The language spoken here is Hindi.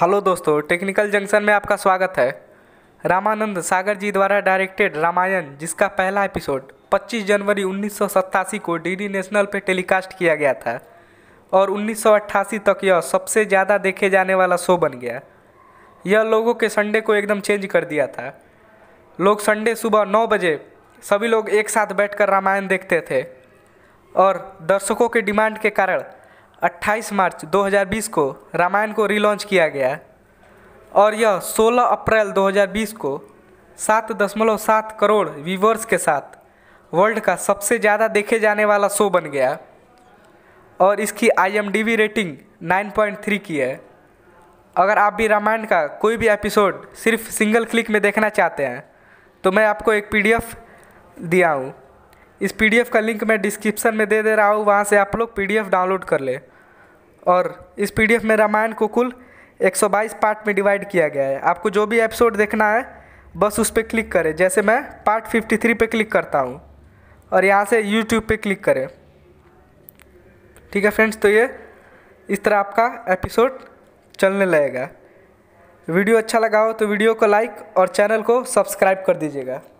हेलो दोस्तों टेक्निकल जंक्शन में आपका स्वागत है रामानंद सागर जी द्वारा डायरेक्टेड रामायण जिसका पहला एपिसोड 25 जनवरी उन्नीस को डीडी नेशनल पर टेलीकास्ट किया गया था और 1988 तक यह सबसे ज़्यादा देखे जाने वाला शो बन गया यह लोगों के संडे को एकदम चेंज कर दिया था लोग संडे सुबह नौ बजे सभी लोग एक साथ बैठकर रामायण देखते थे और दर्शकों के डिमांड के कारण 28 मार्च 2020 को रामायण को रिलॉन्च किया गया और यह 16 अप्रैल 2020 को 7.7 करोड़ व्यूवर्स के साथ वर्ल्ड का सबसे ज़्यादा देखे जाने वाला शो बन गया और इसकी आई रेटिंग 9.3 की है अगर आप भी रामायण का कोई भी एपिसोड सिर्फ सिंगल क्लिक में देखना चाहते हैं तो मैं आपको एक पी दिया हूँ इस पी का लिंक मैं डिस्क्रिप्शन में दे दे रहा हूँ वहाँ से आप लोग पी डाउनलोड कर लें और इस पीडीएफ में रामायण को कुल 122 पार्ट में डिवाइड किया गया है आपको जो भी एपिसोड देखना है बस उस पर क्लिक करें जैसे मैं पार्ट 53 पे क्लिक करता हूँ और यहाँ से यूट्यूब पे क्लिक करें ठीक है फ्रेंड्स तो ये इस तरह आपका एपिसोड चलने लगेगा वीडियो अच्छा लगा हो तो वीडियो को लाइक और चैनल को सब्सक्राइब कर दीजिएगा